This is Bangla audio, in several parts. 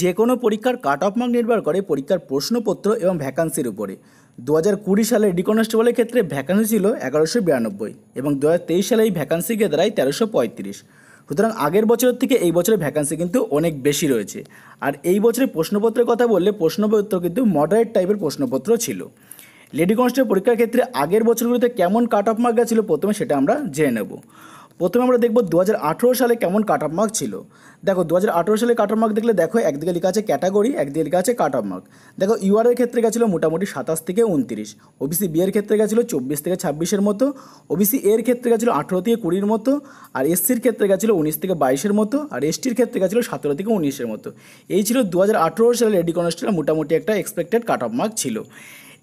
যে কোনো পরীক্ষার কাট অফ মার্ক নির্ভর করে পরীক্ষার প্রশ্নপত্র এবং ভ্যাকান্সির উপরে দু হাজার কুড়ি সালে ডি কনস্টেবলের ক্ষেত্রে ভ্যাকান্সি ছিল এগারোশো বিরানব্বই এবং দু হাজার তেইশ সালে এই ভ্যাকান্সিকে দাঁড়ায় তেরোশো পঁয়ত্রিশ সুতরাং আগের বছরের থেকে এই বছরের ভ্যাকান্সি কিন্তু অনেক বেশি রয়েছে আর এই বছরের প্রশ্নপত্রের কথা বললে প্রশ্নপত্র কিন্তু মডারেট টাইপের প্রশ্নপত্র ছিল লেডি কনস্টেবল পরীক্ষার ক্ষেত্রে আগের বছরগুলোতে কেমন কাট অফ মার্ক গেছিল প্রথমে সেটা আমরা জেনে নেব প্রথমে আমরা দেখব দু সালে কেমন কাট অফ মার্ক ছিল দেখো দু সালে কাট অফ মার্ক দেখলে দেখো একদিকে লেখা আছে ক্যাটাগরি একদিকে লেখা আছে কাট অফ মার্ক দেখো ইউআরের ক্ষেত্রে গেছিলো মোটামুটি সাতাশ থেকে উনত্রিশ ওবিসি বি এর ক্ষেত্রে গেছিলো চব্বিশ থেকে ছাব্বিশের মতো ওবিসি এর ক্ষেত্রে গেছিলো আঠেরো থেকে কুড়ির মতো আর এসসির ক্ষেত্রে গেছিলো উনিশ থেকে বাইশের মতো আর এসটির ক্ষেত্রে গেছিলো সতেরো থেকে উনিশের মতো এই ছিল দু সালে রেডি কনস্টেবল মোটামুটি একটা এক্সপেক্টেড কাট অফ মার্ক ছিল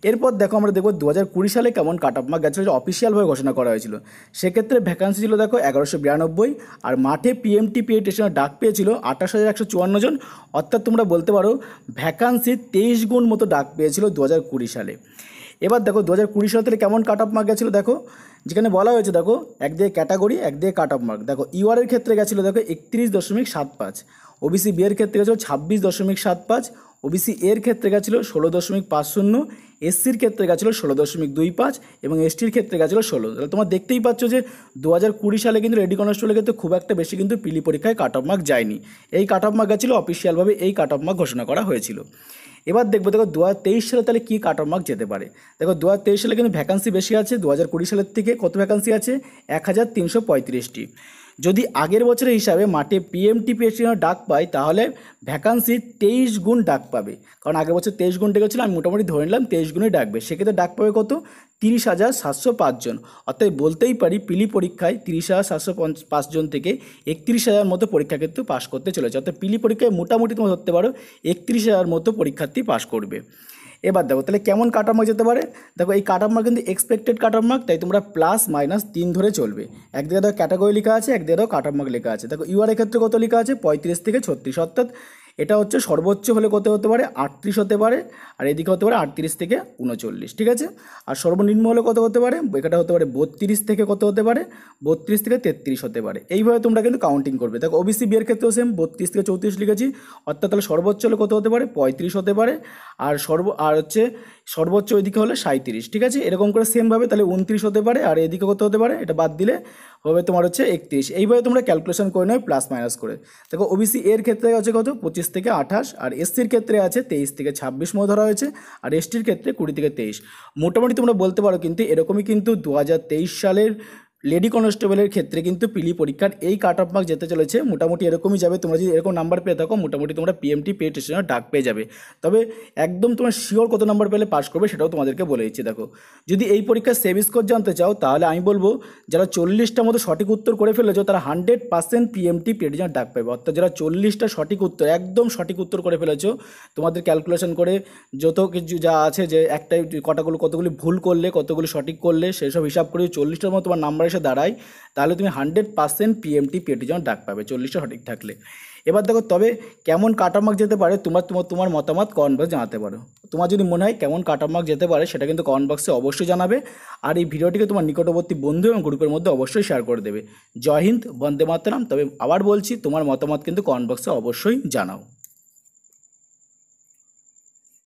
এরপর দেখো আমরা দেখব দু কুড়ি সালে কেমন কাট অফ মার্ক গেছিলো অফিসিয়ালভাবে ঘোষণা করা হয়েছিল সেক্ষেত্রে ভ্যাকান্সি ছিল দেখো এগারোশো বিরানব্বই আর মাঠে পিএমটি পিএ স্টেশনে ডাক পেয়েছিল আঠাশ হাজার একশো চুয়ান্ন জন অর্থাৎ তোমরা বলতে পারো ভ্যাকান্সি তেইশ গুণ মতো ডাক পেয়েছিল দু হাজার কুড়ি সালে এবার দেখো দু হাজার কুড়ি সাল থেকে কেমন কাট অফ মার্ক গেছিলো দেখো যেখানে বলা হয়েছে দেখো একদিকে ক্যাটাগরি একদিকে কাট অফ মার্ক দেখো ইউআরের ক্ষেত্রে গেছিলো দেখো একত্রিশ দশমিক সাত পাঁচ ওবিসি বিয়ের ক্ষেত্রে গেছিলো ছাব্বিশ দশমিক সাত পাঁচ ওবিসি এর ক্ষেত্রে গেছিলো ষোলো দশমিক পাঁচ শূন্য এসসির ক্ষেত্রে গেছিলো ষোলো দশমিক দুই পাঁচ এবং এসটির ক্ষেত্রে গেছিলো ষোলো তাহলে তোমরা দেখতেই পাচ্ছ যে দু হাজার কুড়ি সালে কিন্তু রেডি কনস্টেবলের ক্ষেত্রে খুব একটা বেশি কিন্তু পিলি পরীক্ষায় কাট অফ মার্ক যায়নি এই কাট অফ মার্ক গেছিলো অফিসিয়ালভাবে এই কাট অফ মার্ক ঘোষণা করা হয়েছিল এবার দেখবো দেখো দু সালে তাহলে কী কাট অফ মার্ক যেতে পারে দেখো দু সালে কিন্তু ভ্যাকান্সি বেশি আছে দু সালের থেকে কত ভ্যাকান্সি আছে এক হাজার তিনশো পঁয়ত্রিশটি যদি আগের বছরের হিসাবে মাঠে পিএমটি পিএসটির ডাক পায় তাহলে ভ্যাকান্সি তেইশ গুণ ডাক পাবে কারণ আগের বছর তেইশ গুণ ডেকেছিল আমি মোটামুটি ধরে নিলাম তেইশ গুণে ডাকবে সেক্ষেত্রে ডাক পাবে কত তিরিশ হাজার সাতশো পাঁচজন অর্থাৎ বলতেই পারি পিলি e পরীক্ষায় তিরিশ হাজার সাতশো পাঁচজন থেকে একত্রিশ হাজার মতো পরীক্ষা কিন্তু পাশ করতে চলেছে অর্থাৎ পিলি e পরীক্ষায় মোটামুটি তোমার ধরতে পারো একত্রিশ হাজার মতো পরীক্ষার্থী পাশ করবে এবার দেখো তাহলে কেমন অফ মার্ক যেতে পারে দেখো এই অফ মার্ক কিন্তু এক্সপেক্টেড অফ মার্ক তাই তোমরা প্লাস মাইনাস তিন ধরে চলবে একদিকে ধরো ক্যাটাগরি লেখা আছে একদিকে কাট অফ মার্ক লেখা আছে দেখো ইউআর ক্ষেত্রে কত লেখা আছে পঁয়ত্রিশ থেকে ছত্রিশ অর্থাৎ এটা হচ্ছে সর্বোচ্চ হলে কত হতে পারে আটত্রিশ হতে পারে আর এদিকে হতে পারে আটত্রিশ থেকে উনচল্লিশ ঠিক আছে আর সর্বনিম্ন হলে কত হতে পারে এটা হতে পারে বত্রিশ থেকে কত হতে পারে বত্রিশ থেকে তেত্রিশ হতে পারে এইভাবে তোমরা কিন্তু কাউন্টিং করবে দেখো ওবিসি বিয়ের ক্ষেত্রেও সেম বত্রিশ থেকে চৌত্রিশ লিখেছি অর্থাৎ তাহলে সর্বোচ্চ হলে কত হতে পারে পঁয়ত্রিশ হতে পারে আর সর্ব আর হচ্ছে সর্বোচ্চ ওইদিকে হলে সাঁত্রিশ ঠিক আছে এরকম করে সেমভাবে তাহলে উনত্রিশ হতে পারে আর এদিকে কত হতে পারে এটা বাদ দিলে হবে তোমার হচ্ছে একত্রিশ এইভাবে তোমরা ক্যালকুলেশন করে নেবে প্লাস মাইনাস করে দেখো ওবিসি এর ক্ষেত্রে আছে কত পঁচিশ থেকে আঠাশ আর এসসির ক্ষেত্রে আছে তেইশ থেকে ছাব্বিশ মতো ধরা হয়েছে আর এসটির ক্ষেত্রে কুড়ি থেকে তেইশ মোটামুটি তোমরা বলতে পারো কিন্তু এরকমই কিন্তু দু সালের লেডি কনস্টেবলের ক্ষেত্রে কিন্তু পিলি পরীক্ষার এই কাট অফ মার্ক যেতে চলেছে মোটামুটি এরকমই যাবে তোমরা যদি এরকম নাম্বার পেয়ে থাকো মোটামুটি তোমরা পিএমটি পে স্টেশনের ডাক পেয়ে যাবে তবে একদম তোমার শিওর কত নাম্বার পেলে পাস করবে সেটাও তোমাদেরকে বলে দিচ্ছি দেখো যদি এই পরীক্ষার সেভ স্কোর জানতে চাও তাহলে আমি বলবো যারা চল্লিশটা মতো সঠিক উত্তর করে ফেলেছো তারা হান্ড্রেড পার্সেন্ট পিএমটি পেটিজনের ডাক পাবে অর্থাৎ যারা চল্লিশটা সঠিক উত্তর একদম সঠিক উত্তর করে ফেলেছো তোমাদের ক্যালকুলেশন করে যত কিছু যা আছে যে একটাই কটাগুলো কতগুলি ভুল করলে কতগুলি সঠিক করলে সেসব হিসাব করে চল্লিশটার মতো তোমার নাম্বার এসে দাঁড়ায় তাহলে তুমি হান্ড্রেড পার্সেন্ট পিএমটি পিএটি যেমন ডাক পাবে চল্লিশটা সঠিক থাকলে এবার দেখো তবে কেমন কাটা মার্ক যেতে পারে তোমার তোমার তোমার মতামত কমেন্ট বক্সে জানাতে পারো তোমার যদি মনে হয় কেমন কাটা মার্ক যেতে পারে সেটা কিন্তু কমেন্ট বক্সে অবশ্যই জানাবে আর এই ভিডিওটিকে তোমার নিকটবর্তী বন্ধু এবং গ্রুপের মধ্যে অবশ্যই শেয়ার করে দেবে জয় হিন্দ বন্দে মাতরাম তবে আবার বলছি তোমার মতামত কিন্তু কমেন্ট বক্সে অবশ্যই জানাও